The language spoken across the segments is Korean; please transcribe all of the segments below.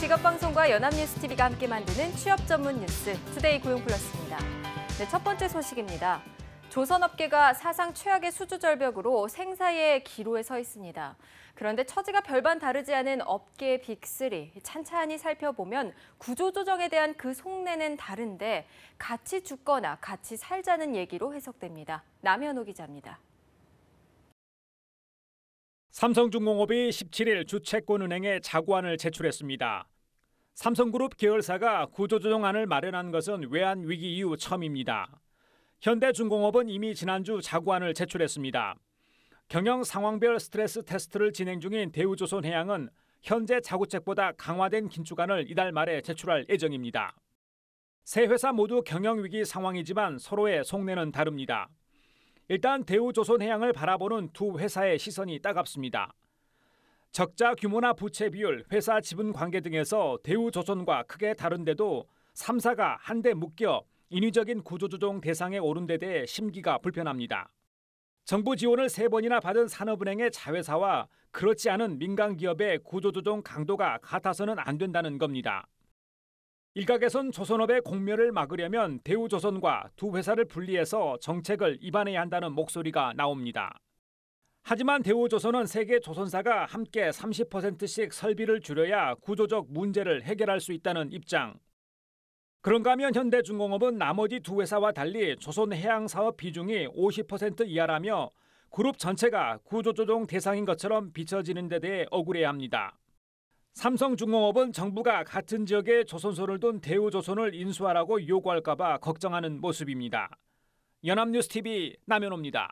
직업방송과 연합뉴스TV가 함께 만드는 취업 전문 뉴스 투데이 고용플러스입니다. 네, 첫 번째 소식입니다. 조선업계가 사상 최악의 수주절벽으로 생사의 기로에 서 있습니다. 그런데 처지가 별반 다르지 않은 업계의 빅리 찬찬히 살펴보면 구조조정에 대한 그 속내는 다른데 같이 죽거나 같이 살자는 얘기로 해석됩니다. 남현호 기자입니다. 삼성중공업이 17일 주채권은행에 자구안을 제출했습니다. 삼성그룹 계열사가 구조조정안을 마련한 것은 외환 위기 이후 처음입니다. 현대중공업은 이미 지난주 자구안을 제출했습니다. 경영 상황별 스트레스 테스트를 진행 중인 대우조선해양은 현재 자구책보다 강화된 긴축안을 이달 말에 제출할 예정입니다. 세 회사 모두 경영 위기 상황이지만 서로의 속내는 다릅니다. 일단 대우조선해양을 바라보는 두 회사의 시선이 따갑습니다. 적자 규모나 부채 비율, 회사 지분 관계 등에서 대우조선과 크게 다른데도 3사가 한데 묶여 인위적인 구조조정 대상에 오른 데 대해 심기가 불편합니다. 정부 지원을 3 번이나 받은 산업은행의 자회사와 그렇지 않은 민간 기업의 구조조정 강도가 같아서는 안 된다는 겁니다. 일각에선 조선업의 공멸을 막으려면 대우조선과 두 회사를 분리해서 정책을 입안해야 한다는 목소리가 나옵니다. 하지만 대우조선은 세계 조선사가 함께 30%씩 설비를 줄여야 구조적 문제를 해결할 수 있다는 입장. 그런가 하면 현대중공업은 나머지 두 회사와 달리 조선해양사업 비중이 50% 이하라며 그룹 전체가 구조조정 대상인 것처럼 비춰지는 데 대해 억울해 합니다. 삼성중공업은 정부가 같은 지역에 조선소를 둔 대우조선을 인수하라고 요구할까 봐 걱정하는 모습입니다. 연합뉴스TV 남현호입니다.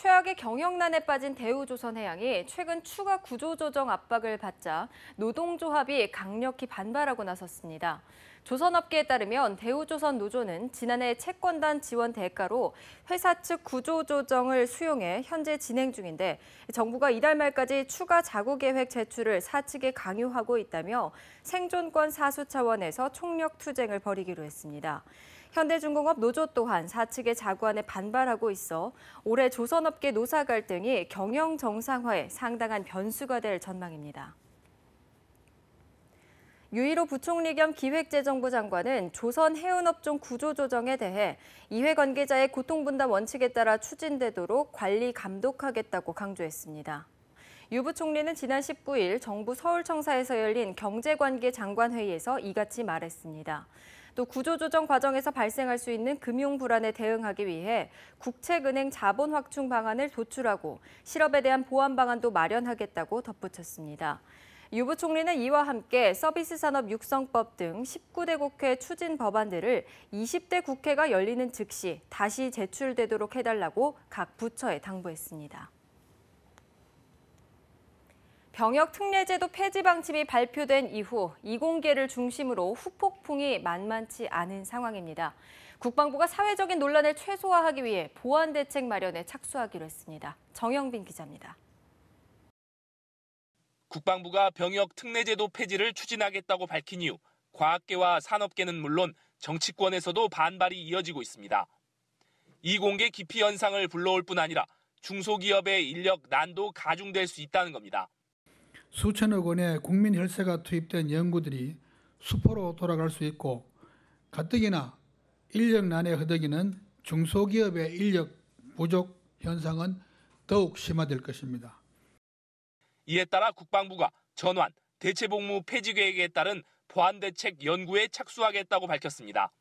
최악의 경영난에 빠진 대우조선해양이 최근 추가 구조조정 압박을 받자 노동조합이 강력히 반발하고 나섰습니다. 조선업계에 따르면 대우조선 노조는 지난해 채권단 지원 대가로 회사 측 구조조정을 수용해 현재 진행 중인데 정부가 이달 말까지 추가 자구계획 제출을 사측에 강요하고 있다며 생존권 사수 차원에서 총력 투쟁을 벌이기로 했습니다. 현대중공업 노조 또한 사측의 자구안에 반발하고 있어 올해 조선업계 노사 갈등이 경영 정상화에 상당한 변수가 될 전망입니다. 유일호 부총리 겸 기획재정부 장관은 조선 해운업종 구조조정에 대해 이회 관계자의 고통분담 원칙에 따라 추진되도록 관리 감독하겠다고 강조했습니다. 유 부총리는 지난 19일 정부 서울청사에서 열린 경제관계 장관회의에서 이같이 말했습니다. 또 구조조정 과정에서 발생할 수 있는 금융 불안에 대응하기 위해 국책은행 자본 확충 방안을 도출하고 실업에 대한 보완 방안도 마련하겠다고 덧붙였습니다. 유부 총리는 이와 함께 서비스 산업 육성법 등 19대 국회 추진 법안들을 20대 국회가 열리는 즉시 다시 제출되도록 해달라고 각 부처에 당부했습니다. 병역 특례제도 폐지 방침이 발표된 이후 이공계를 중심으로 후폭풍이 만만치 않은 상황입니다. 국방부가 사회적인 논란을 최소화하기 위해 보안 대책 마련에 착수하기로 했습니다. 정영빈 기자입니다. 국방부가 병역 특례제도 폐지를 추진하겠다고 밝힌 이후 과학계와 산업계는 물론 정치권에서도 반발이 이어지고 있습니다. 이공계 기피 현상을 불러올 뿐 아니라 중소기업의 인력 난도 가중될 수 있다는 겁니다. 수천억 원의 국민 혈세가 투입된 연구들이 수포로 돌아갈 수 있고 가뜩이나 인력난에 허덕이는 중소기업의 인력 부족 현상은 더욱 심화될 것입니다. 이에 따라 국방부가 전환, 대체복무 폐지 계획에 따른 보안대책 연구에 착수하겠다고 밝혔습니다.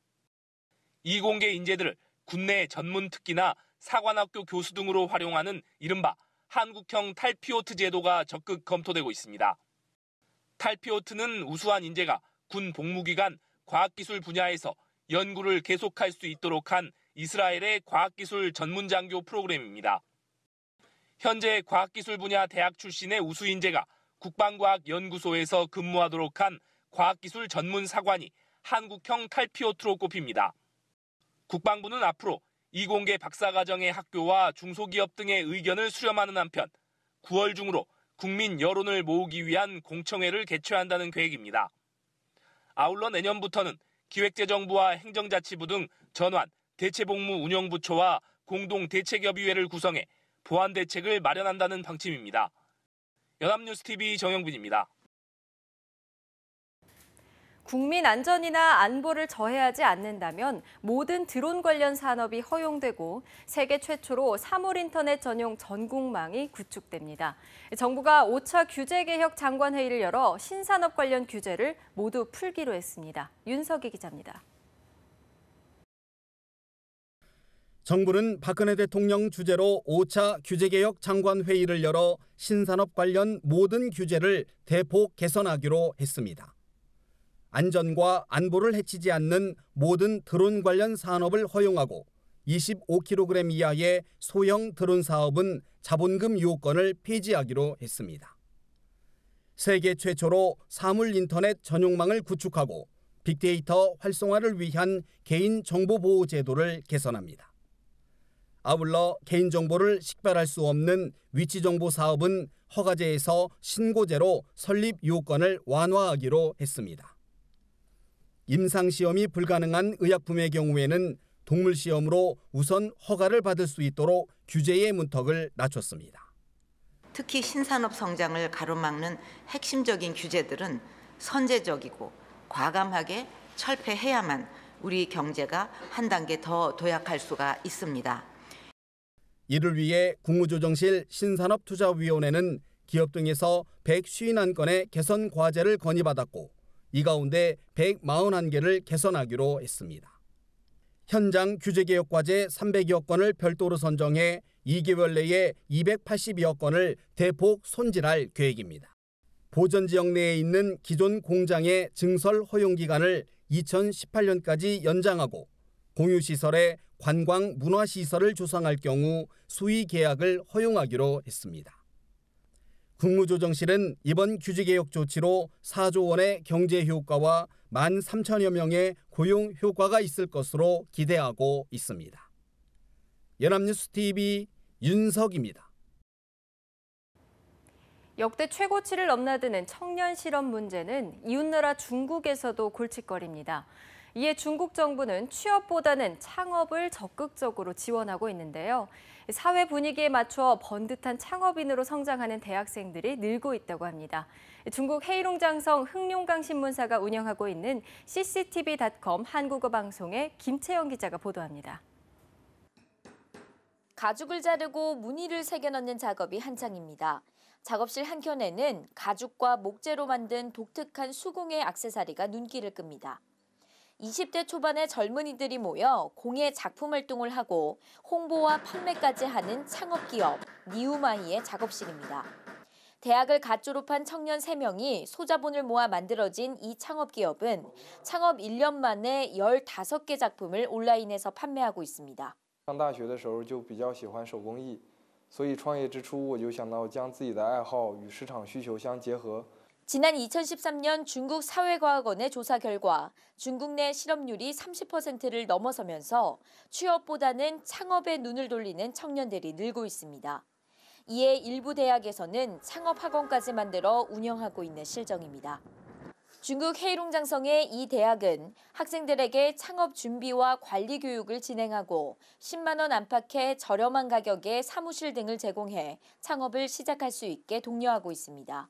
이공계 인재들을 군내 전문 특기나 사관학교 교수 등으로 활용하는 이른바 한국형 탈피오트 제도가 적극 검토되고 있습니다. 탈피오트는 우수한 인재가 군 복무 기간 과학기술 분야에서 연구를 계속할 수 있도록 한 이스라엘의 과학기술 전문장교 프로그램입니다. 현재 과학기술 분야 대학 출신의 우수 인재가 국방과학연구소에서 근무하도록 한 과학기술 전문 사관이 한국형 탈피오트로 꼽힙니다. 국방부는 앞으로 이공계 박사과정의 학교와 중소기업 등의 의견을 수렴하는 한편 9월 중으로 국민 여론을 모으기 위한 공청회를 개최한다는 계획입니다. 아울러 내년부터는 기획재정부와 행정자치부 등 전환, 대체복무 운영부처와 공동대책협의회를 구성해 보완 대책을 마련한다는 방침입니다. 연합뉴스TV 정영빈입니다. 국민 안전이나 안보를 저해하지 않는다면 모든 드론 관련 산업이 허용되고 세계 최초로 사물 인터넷 전용 전국망이 구축됩니다. 정부가 5차 규제 개혁 장관 회의를 열어 신산업 관련 규제를 모두 풀기로 했습니다. 윤석희 기자입니다. 정부는 박근혜 대통령 주재로 5차 규제개혁 장관 회의를 열어 신산업 관련 모든 규제를 대폭 개선하기로 했습니다. 안전과 안보를 해치지 않는 모든 드론 관련 산업을 허용하고 25kg 이하의 소형 드론 사업은 자본금 요건을 폐지하기로 했습니다. 세계 최초로 사물 인터넷 전용망을 구축하고 빅데이터 활성화를 위한 개인 정보 보호 제도를 개선합니다. 아울러 개인정보를 식별할 수 없는 위치정보 사업은 허가제에서 신고제로 설립 요건을 완화하기로 했습니다. 임상시험이 불가능한 의약품의 경우에는 동물시험으로 우선 허가를 받을 수 있도록 규제의 문턱을 낮췄습니다. 특히 신산업 성장을 가로막는 핵심적인 규제들은 선제적이고 과감하게 철폐해야만 우리 경제가 한 단계 더 도약할 수가 있습니다. 이를 위해 국무조정실 신산업투자위원회는 기업 등에서 151건의 개선 과제를 건의받았고 이 가운데 141개를 개선하기로 했습니다. 현장 규제개혁 과제 300여 건을 별도로 선정해 2개월 내에 282여 건을 대폭 손질할 계획입니다. 보전 지역 내에 있는 기존 공장의 증설 허용 기간을 2018년까지 연장하고 공유시설에 관광 문화시설을 조성할 경우 수의 계약을 허용하기로 했습니다. 국무조정실은 이번 규제개혁 조치로 4조 원의 경제 효과와 1만 3천여 명의 고용 효과가 있을 것으로 기대하고 있습니다. 연합뉴스 TV 윤석입니다. 역대 최고치를 넘나드는 청년 실업 문제는 이웃나라 중국에서도 골칫거리입니다. 이에 중국 정부는 취업보다는 창업을 적극적으로 지원하고 있는데요. 사회 분위기에 맞춰 번듯한 창업인으로 성장하는 대학생들이 늘고 있다고 합니다. 중국 헤이롱장성 흑룡강 신문사가 운영하고 있는 cctv.com 한국어 방송의 김채영 기자가 보도합니다. 가죽을 자르고 무늬를 새겨넣는 작업이 한창입니다. 작업실 한켠에는 가죽과 목재로 만든 독특한 수공예 악세사리가 눈길을 끕니다. 20대 초반의 젊은이들이 모여 공예 작품 활동을 하고 홍보와 판매까지 하는 창업기업 니우마이의 작업실입니다. 대학을 갓 졸업한 청년 3명이 소자본을 모아 만들어진 이 창업기업은 창업 1년 만에 15개 작품을 온라인에서 판매하고 있습니다. 上大学的时候就比较喜欢手工艺，所以创业之初我就想到将自己的爱好与市场需求相结合。 지난 2013년 중국 사회과학원의 조사 결과 중국 내 실업률이 30%를 넘어서면서 취업보다는 창업에 눈을 돌리는 청년들이 늘고 있습니다. 이에 일부 대학에서는 창업학원까지 만들어 운영하고 있는 실정입니다. 중국 헤이룽장성의 이 대학은 학생들에게 창업 준비와 관리 교육을 진행하고 10만 원 안팎의 저렴한 가격에 사무실 등을 제공해 창업을 시작할 수 있게 독려하고 있습니다.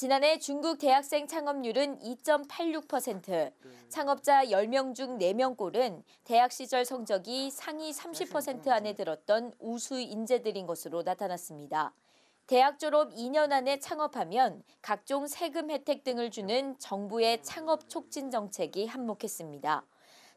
지난해 중국 대학생 창업률은 2.86%, 창업자 10명 중 4명꼴은 대학 시절 성적이 상위 30% 안에 들었던 우수 인재들인 것으로 나타났습니다. 대학 졸업 2년 안에 창업하면 각종 세금 혜택 등을 주는 정부의 창업 촉진 정책이 한몫했습니다.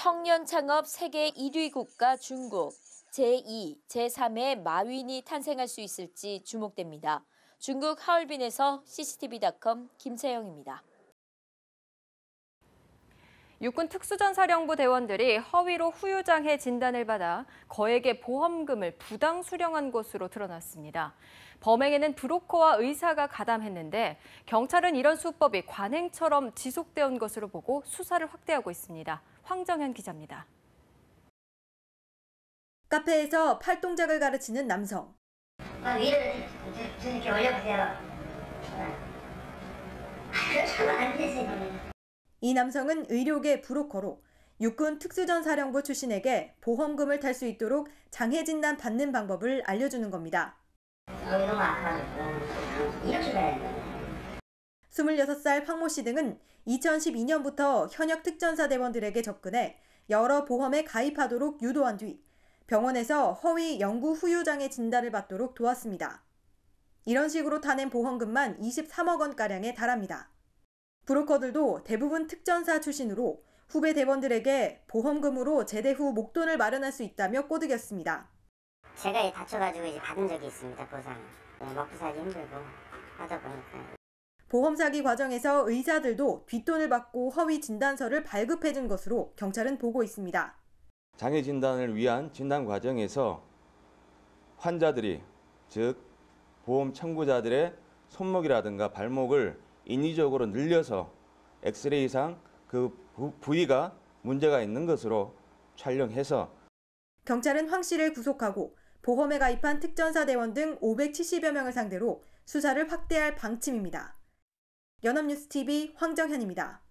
청년 창업 세계 1위 국가 중국, 제2, 제3의 마윈이 탄생할 수 있을지 주목됩니다. 중국 하얼빈에서 cctv.com 김세영입니다. 육군 특수전사령부 대원들이 허위로 후유장애 진단을 받아 거액의 보험금을 부당 수령한 것으로 드러났습니다. 범행에는 브로커와 의사가 가담했는데 경찰은 이런 수법이 관행처럼 지속되어 온 것으로 보고 수사를 확대하고 있습니다. 황정현 기자입니다. 카페에서 팔 동작을 가르치는 남성. 아, 위를 이렇게 올려보세요. 아, 그러안 아, 되세요. 이 남성은 의료계 브로커로 육군 특수전사령부 출신에게 보험금을 탈 수 있도록 장해 진단 받는 방법을 알려주는 겁니다. 26살 황모 씨 등은 2012년부터 현역 특전사 대원들에게 접근해 여러 보험에 가입하도록 유도한 뒤 병원에서 허위 영구 후유장애 진단을 받도록 도왔습니다. 이런 식으로 타낸 보험금만 23억 원가량에 달합니다. 브로커들도 대부분 특전사 출신으로 후배 대원들에게 보험금으로 제대 후 목돈을 마련할 수 있다며 꼬드겼습니다. 제가 다쳐가지고 이제 받은 적이 있습니다 보상 네, 먹고 살기 힘들고 하다 보니까 보험 사기 과정에서 의사들도 뒷돈을 받고 허위 진단서를 발급해준 것으로 경찰은 보고 있습니다. 장애 진단을 위한 진단 과정에서 환자들이 즉 보험 청구자들의 손목이라든가 발목을 인위적으로 늘려서 엑스레이상 그 부위가 문제가 있는 것으로 촬영해서 경찰은 황 씨를 구속하고 보험에 가입한 특전사 대원 등 570여 명을 상대로 수사를 확대할 방침입니다. 연합뉴스 TV 황정현입니다.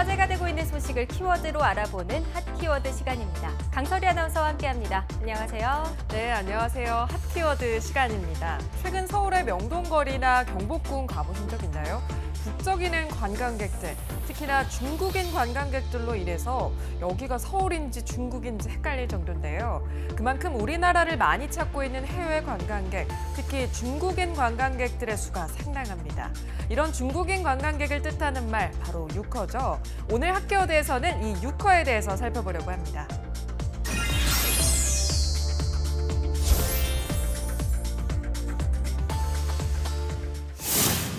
화제가 되고 있는 소식을 키워드로 알아보는 핫 키워드 시간입니다. 강설이 아나운서와 함께합니다. 안녕하세요. 네, 안녕하세요. 핫 키워드 시간입니다. 최근 서울의 명동거리나 경복궁 가보신 적 있나요? 북적이는 관광객들, 특히나 중국인 관광객들로 인해서 여기가 서울인지 중국인지 헷갈릴 정도인데요. 그만큼 우리나라를 많이 찾고 있는 해외 관광객, 특히 중국인 관광객들의 수가 상당합니다. 이런 중국인 관광객을 뜻하는 말, 바로 육허죠. 오늘 학교대에서는 이 육허에 대해서 살펴보려고 합니다.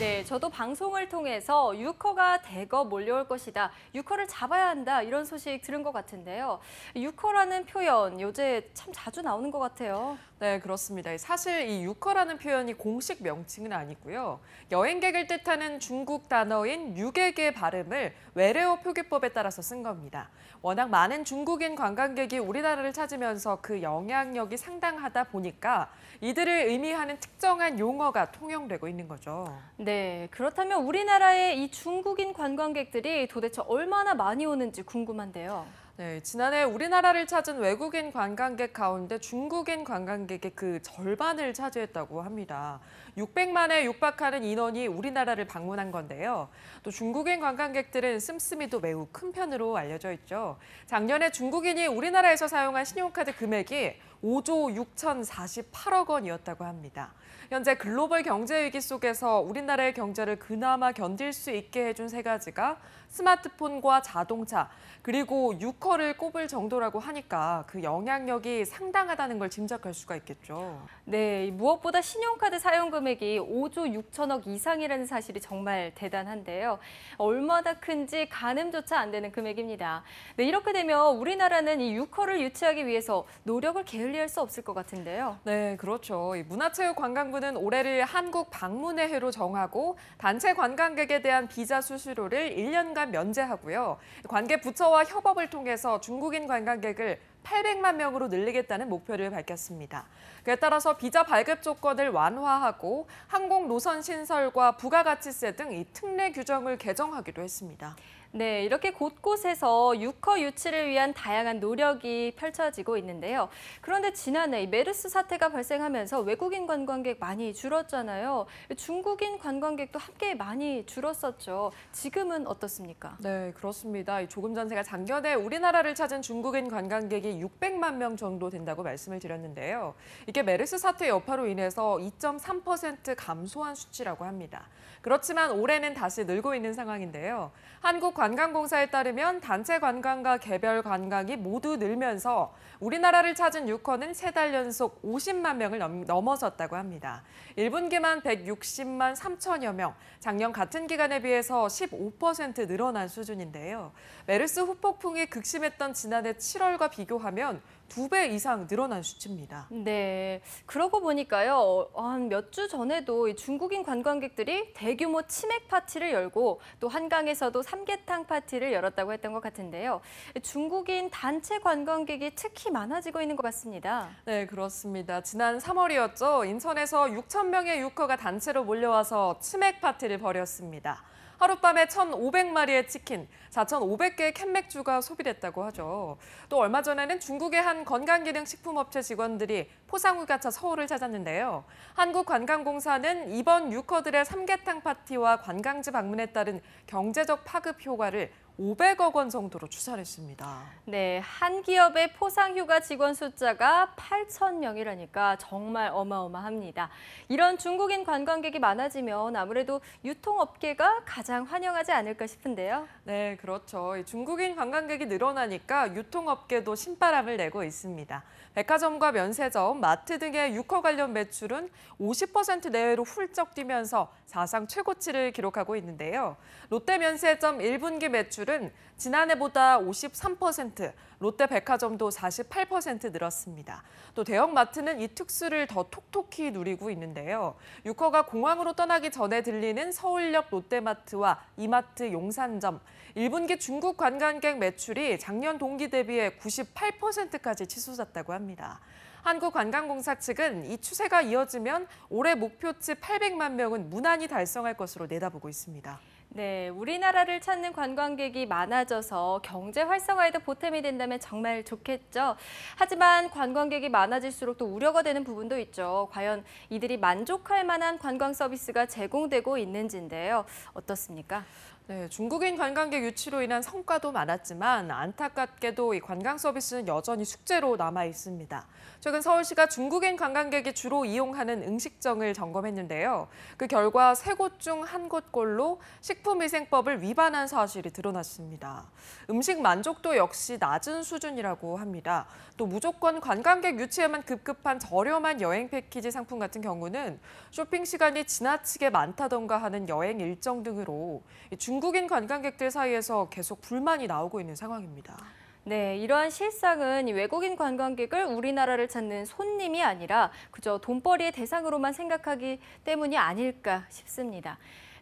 네, 저도 방송을 통해서 유커가 대거 몰려올 것이다, 유커를 잡아야 한다 이런 소식 들은 것 같은데요. 유커라는 표현 요새 참 자주 나오는 것 같아요. 네, 그렇습니다. 사실 이 유커라는 표현이 공식 명칭은 아니고요. 여행객을 뜻하는 중국 단어인 유객의 발음을 외래어 표기법에 따라서 쓴 겁니다. 워낙 많은 중국인 관광객이 우리나라를 찾으면서 그 영향력이 상당하다 보니까 이들을 의미하는 특정한 용어가 통용되고 있는 거죠. 네. 네, 그렇다면 우리나라에 이 중국인 관광객들이 도대체 얼마나 많이 오는지 궁금한데요. 네, 지난해 우리나라를 찾은 외국인 관광객 가운데 중국인 관광객의 그 절반을 차지했다고 합니다. 600만에 육박하는 인원이 우리나라를 방문한 건데요. 또 중국인 관광객들은 씀씀이도 매우 큰 편으로 알려져 있죠. 작년에 중국인이 우리나라에서 사용한 신용카드 금액이 5조 6,048억 원이었다고 합니다. 현재 글로벌 경제 위기 속에서 우리나라의 경제를 그나마 견딜 수 있게 해준 세 가지가 스마트폰과 자동차 그리고 유커를 꼽을 정도라고 하니까 그 영향력이 상당하다는 걸 짐작할 수가 있겠죠. 네, 무엇보다 신용카드 사용 금액이 5조 6천억 이상이라는 사실이 정말 대단한데요. 얼마나 큰지 가늠조차 안 되는 금액입니다. 네, 이렇게 되면 우리나라는 이 유커를 유치하기 위해서 노력을 게을 분리할 수 없을 것 같은데요. 네, 그렇죠. 문화체육관광부는 올해를 한국 방문의 해로 정하고 단체 관광객에 대한 비자 수수료를 1년간 면제하고요. 관계 부처와 협업을 통해서 중국인 관광객을 800만 명으로 늘리겠다는 목표를 밝혔습니다. 그에 따라서 비자 발급 조건을 완화하고 항공 노선 신설과 부가가치세 등 이 특례 규정을 개정하기도 했습니다. 네, 이렇게 곳곳에서 유커 유치를 위한 다양한 노력이 펼쳐지고 있는데요. 그런데 지난해 메르스 사태가 발생하면서 외국인 관광객 많이 줄었잖아요. 중국인 관광객도 함께 많이 줄었었죠. 지금은 어떻습니까? 네, 그렇습니다. 조금 전 제가 작년에 우리나라를 찾은 중국인 관광객이 인원이 600만 명 정도 된다고 말씀을 드렸는데요. 이게 메르스 사태 여파로 인해서 2.3% 감소한 수치라고 합니다. 그렇지만 올해는 다시 늘고 있는 상황인데요. 한국관광공사에 따르면 단체 관광과 개별 관광이 모두 늘면서 우리나라를 찾은 유커는 세 달 연속 50만 명을 넘, 넘어섰다고 합니다. 1분기만 160만 3천여 명, 작년 같은 기간에 비해서 15% 늘어난 수준인데요. 메르스 후폭풍이 극심했던 지난해 7월과 비교하 하면 두 배 이상 늘어난 수치입니다. 네, 그러고 보니까요. 어, 한몇 주 전에도 중국인 관광객들이 대규모 치맥 파티를 열고 또 한강에서도 삼계탕 파티를 열었다고 했던 것 같은데요. 중국인 단체 관광객이 특히 많아지고 있는 것 같습니다. 네, 그렇습니다. 지난 3월이었죠. 인천에서 6천 명의 유커가 단체로 몰려와서 치맥 파티를 벌였습니다. 하룻밤에 1,500마리의 치킨, 4,500개의 캔맥주가 소비됐다고 하죠. 또 얼마 전에는 중국의 한 건강기능식품업체 직원들이 포상우가차 서울을 찾았는데요. 한국관광공사는 이번 유커들의 삼계탕 파티와 관광지 방문에 따른 경제적 파급 효과를 500억 원 정도로 추산했습니다. 네, 한 기업의 포상휴가 직원 숫자가 8천 명이라니까 정말 어마어마합니다. 이런 중국인 관광객이 많아지면 아무래도 유통업계가 가장 환영하지 않을까 싶은데요. 네, 그렇죠. 중국인 관광객이 늘어나니까 유통업계도 신바람을 내고 있습니다. 백화점과 면세점, 마트 등의 유커 관련 매출은 50% 내외로 훌쩍 뛰면서 사상 최고치를 기록하고 있는데요. 롯데면세점 1분기 매출은 매출은 지난해보다 53%, 롯데백화점도 48% 늘었습니다. 또 대형마트는 이 특수를 더 톡톡히 누리고 있는데요. 유커가 공항으로 떠나기 전에 들리는 서울역 롯데마트와 이마트 용산점, 1분기 중국 관광객 매출이 작년 동기 대비해 98%까지 치솟았다고 합니다. 한국관광공사 측은 이 추세가 이어지면 올해 목표치 800만 명은 무난히 달성할 것으로 내다보고 있습니다. 네, 우리나라를 찾는 관광객이 많아져서 경제 활성화에도 보탬이 된다면 정말 좋겠죠. 하지만 관광객이 많아질수록 또 우려가 되는 부분도 있죠. 과연 이들이 만족할 만한 관광 서비스가 제공되고 있는지인데요. 어떻습니까? 네, 중국인 관광객 유치로 인한 성과도 많았지만 안타깝게도 이 관광 서비스는 여전히 숙제로 남아 있습니다. 최근 서울시가 중국인 관광객이 주로 이용하는 음식점을 점검했는데요. 그 결과 세 곳 중 한 곳꼴로 식품위생법을 위반한 사실이 드러났습니다. 음식 만족도 역시 낮은 수준이라고 합니다. 또 무조건 관광객 유치에만 급급한 저렴한 여행 패키지 상품 같은 경우는 쇼핑 시간이 지나치게 많다던가 하는 여행 일정 등으로 중국인 관광객들 사이에서 계속 불만이 나오고 있는 상황입니다. 네, 이러한 실상은 외국인 관광객을 우리나라를 찾는 손님이 아니라 그저 돈벌이의 대상으로만 생각하기 때문이 아닐까 싶습니다.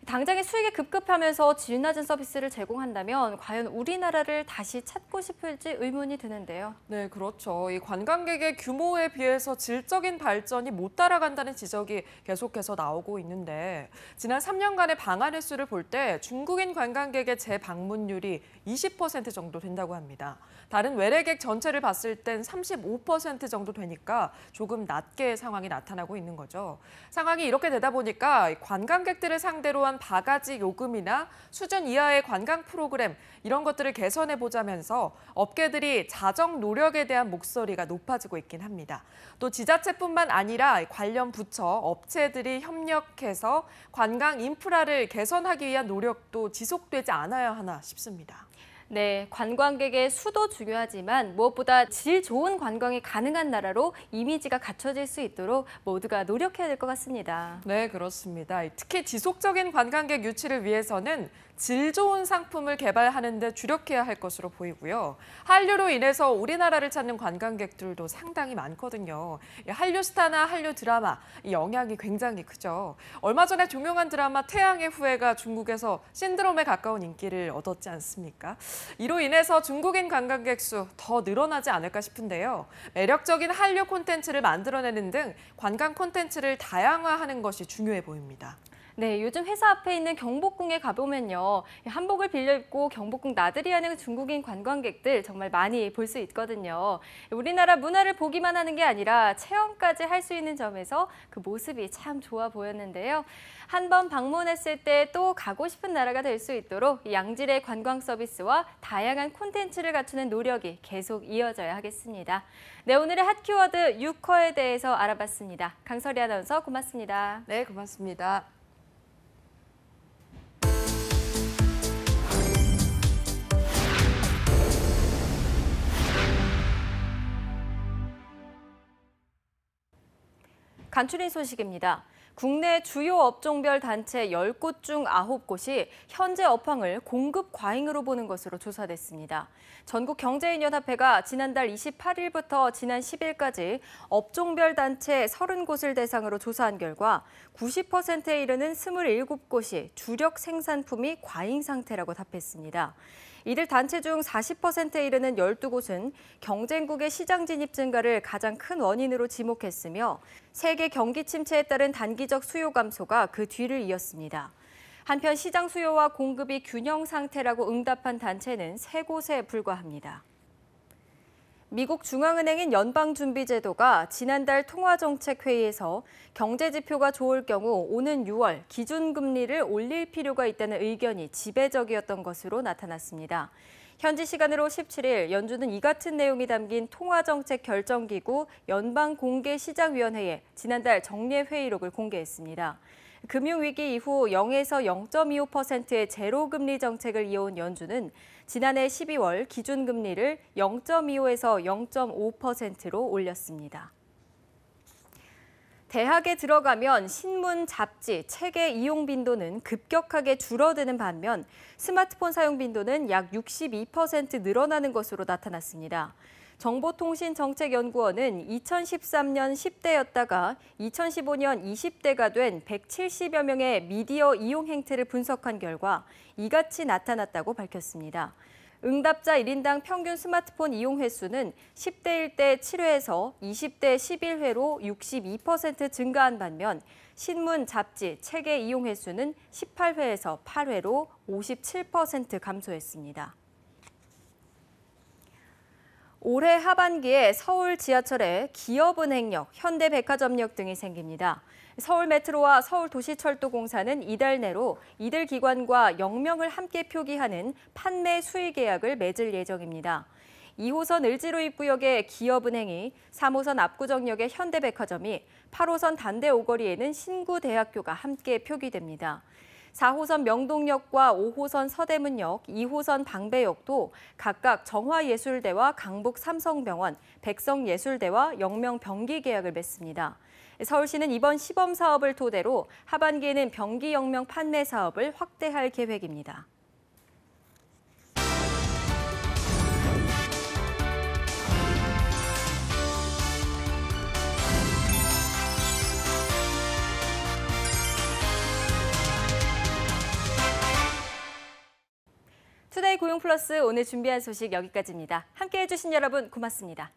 당장의 수익이 급급하면서 질 낮은 서비스를 제공한다면 과연 우리나라를 다시 찾고 싶을지 의문이 드는데요. 네, 그렇죠. 이 관광객의 규모에 비해서 질적인 발전이 못 따라간다는 지적이 계속해서 나오고 있는데 지난 3년간의 방한 횟수를 볼 때 중국인 관광객의 재방문율이 20% 정도 된다고 합니다. 다른 외래객 전체를 봤을 땐 35% 정도 되니까 조금 낮게 상황이 나타나고 있는 거죠. 상황이 이렇게 되다 보니까 관광객들을 상대로 한 또한 바가지 요금이나 수준 이하의 관광 프로그램 이런 것들을 개선해 보자면서 업계들이 자정 노력에 대한 목소리가 높아지고 있긴 합니다. 또 지자체뿐만 아니라 관련 부처, 업체들이 협력해서 관광 인프라를 개선하기 위한 노력도 지속되지 않아야 하나 싶습니다. 네, 관광객의 수도 중요하지만 무엇보다 질 좋은 관광이 가능한 나라로 이미지가 갖춰질 수 있도록 모두가 노력해야 될 것 같습니다. 네, 그렇습니다. 특히 지속적인 관광객 유치를 위해서는 질 좋은 상품을 개발하는 데 주력해야 할 것으로 보이고요. 한류로 인해서 우리나라를 찾는 관광객들도 상당히 많거든요. 한류 스타나 한류 드라마, 영향이 굉장히 크죠. 얼마 전에 종영한 드라마 태양의 후예가 중국에서 신드롬에 가까운 인기를 얻었지 않습니까? 이로 인해서 중국인 관광객 수 더 늘어나지 않을까 싶은데요. 매력적인 한류 콘텐츠를 만들어내는 등 관광 콘텐츠를 다양화하는 것이 중요해 보입니다. 네, 요즘 회사 앞에 있는 경복궁에 가보면요. 한복을 빌려 입고 경복궁 나들이 하는 중국인 관광객들 정말 많이 볼 수 있거든요. 우리나라 문화를 보기만 하는 게 아니라 체험까지 할 수 있는 점에서 그 모습이 참 좋아 보였는데요. 한 번 방문했을 때 또 가고 싶은 나라가 될 수 있도록 양질의 관광 서비스와 다양한 콘텐츠를 갖추는 노력이 계속 이어져야 하겠습니다. 네, 오늘의 핫 키워드 6커에 대해서 알아봤습니다. 강설이 아나운서 고맙습니다. 네, 고맙습니다. 간추린 소식입니다. 국내 주요 업종별 단체 10곳 중 9곳이 현재 업황을 공급 과잉으로 보는 것으로 조사됐습니다. 전국경제인연합회가 지난달 28일부터 지난 10일까지 업종별 단체 30곳을 대상으로 조사한 결과 90%에 이르는 27곳이 주력 생산품이 과잉 상태라고 답했습니다. 이들 단체 중 40%에 이르는 12곳은 경쟁국의 시장 진입 증가를 가장 큰 원인으로 지목했으며 세계 경기 침체에 따른 단기적 수요 감소가 그 뒤를 이었습니다. 한편 시장 수요와 공급이 균형 상태라고 응답한 단체는 3곳에 불과합니다. 미국 중앙은행인 연방준비제도가 지난달 통화정책회의에서 경제지표가 좋을 경우 오는 6월 기준금리를 올릴 필요가 있다는 의견이 지배적이었던 것으로 나타났습니다. 현지 시간으로 17일 연준은 이 같은 내용이 담긴 통화정책 결정기구 연방공개시장위원회에 지난달 정례 회의록을 공개했습니다. 금융위기 이후 0에서 0.25%의 제로금리 정책을 이어온 연준은 지난해 12월 기준금리를 0.25에서 0.5%로 올렸습니다. 대학에 들어가면 신문, 잡지, 책의 이용 빈도는 급격하게 줄어드는 반면 스마트폰 사용 빈도는 약 62% 늘어나는 것으로 나타났습니다. 정보통신정책연구원은 2013년 10대였다가 2015년 20대가 된 170여 명의 미디어 이용 행태를 분석한 결과 이같이 나타났다고 밝혔습니다. 응답자 1인당 평균 스마트폰 이용 횟수는 10대일 때 7회에서 20대 11회로 62% 증가한 반면 신문, 잡지, 책의 이용 횟수는 18회에서 8회로 57% 감소했습니다. 올해 하반기에 서울 지하철에 기업은행역, 현대백화점역 등이 생깁니다. 서울메트로와 서울도시철도공사는 이달 내로 이들 기관과 역명을 함께 표기하는 판매 수의 계약을 맺을 예정입니다. 2호선 을지로 입구역의 기업은행이 3호선 압구정역의 현대백화점이 8호선 단대 오거리에는 신구대학교가 함께 표기됩니다. 4호선 명동역과 5호선 서대문역, 2호선 방배역도 각각 정화예술대와 강북 삼성병원, 백성예술대와 영명 병기 계약을 맺습니다. 서울시는 이번 시범 사업을 토대로 하반기에는 병기 영명 판매 사업을 확대할 계획입니다. 투데이 고용 플러스 오늘 준비한 소식 여기까지입니다. 함께해 주신 여러분 고맙습니다.